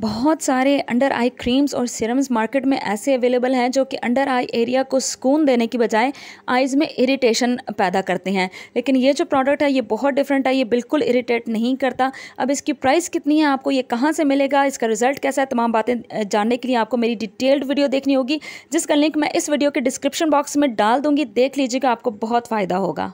बहुत सारे under eye creams और सिरम्स मार्केट में ऐसे अवेलेबल हैं जो कि अंडर आई एरिया को सुकून देने की बजाय आइज़ में इरिटेशन पैदा करते हैं लेकिन ये जो प्रोडक्ट है ये बहुत डिफरेंट है ये बिल्कुल इरीटेट नहीं करता अब इसकी प्राइस कितनी है आपको ये कहाँ से मिलेगा इसका रिजल्ट कैसा है तमाम बातें जानने के लिए आपको मेरी डिटेल्ड वीडियो देखनी होगी जिसका लिंक मैं इस वीडियो के डिस्क्रिप्शन बॉक्स में डाल दूँगी देख लीजिएगा आपको बहुत फ़ायदा होगा